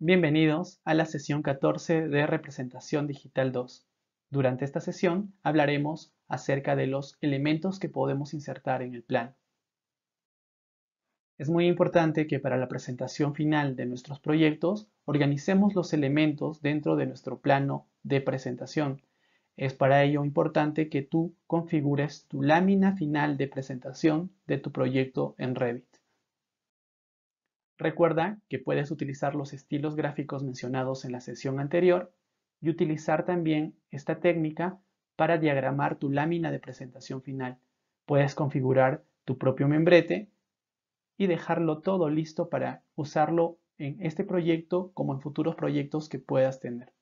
Bienvenidos a la sesión 14 de Representación Digital 2. Durante esta sesión hablaremos acerca de los elementos que podemos insertar en el plan. Es muy importante que para la presentación final de nuestros proyectos organicemos los elementos dentro de nuestro plano de presentación. Es para ello importante que tú configures tu lámina final de presentación de tu proyecto en Revit. Recuerda que puedes utilizar los estilos gráficos mencionados en la sesión anterior y utilizar también esta técnica para diagramar tu lámina de presentación final. Puedes configurar tu propio membrete y dejarlo todo listo para usarlo en este proyecto como en futuros proyectos que puedas tener.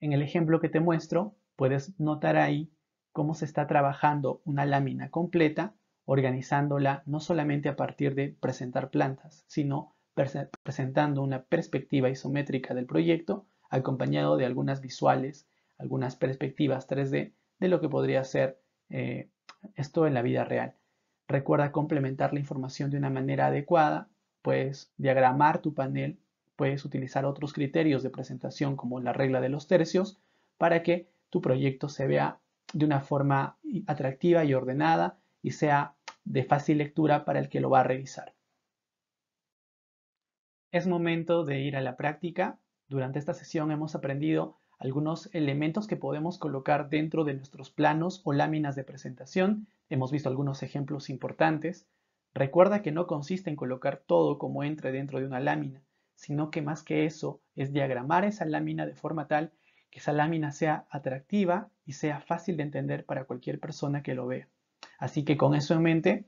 En el ejemplo que te muestro, puedes notar ahí cómo se está trabajando una lámina completa organizándola no solamente a partir de presentar plantas, sino presentando una perspectiva isométrica del proyecto acompañado de algunas visuales, algunas perspectivas 3D de lo que podría ser eh, esto en la vida real. Recuerda complementar la información de una manera adecuada, puedes diagramar tu panel, puedes utilizar otros criterios de presentación como la regla de los tercios para que tu proyecto se vea de una forma atractiva y ordenada y sea de fácil lectura para el que lo va a revisar. Es momento de ir a la práctica. Durante esta sesión hemos aprendido algunos elementos que podemos colocar dentro de nuestros planos o láminas de presentación. Hemos visto algunos ejemplos importantes. Recuerda que no consiste en colocar todo como entre dentro de una lámina, sino que más que eso es diagramar esa lámina de forma tal que esa lámina sea atractiva y sea fácil de entender para cualquier persona que lo vea. Así que con eso en mente,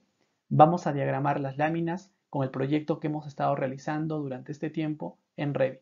vamos a diagramar las láminas con el proyecto que hemos estado realizando durante este tiempo en Revit.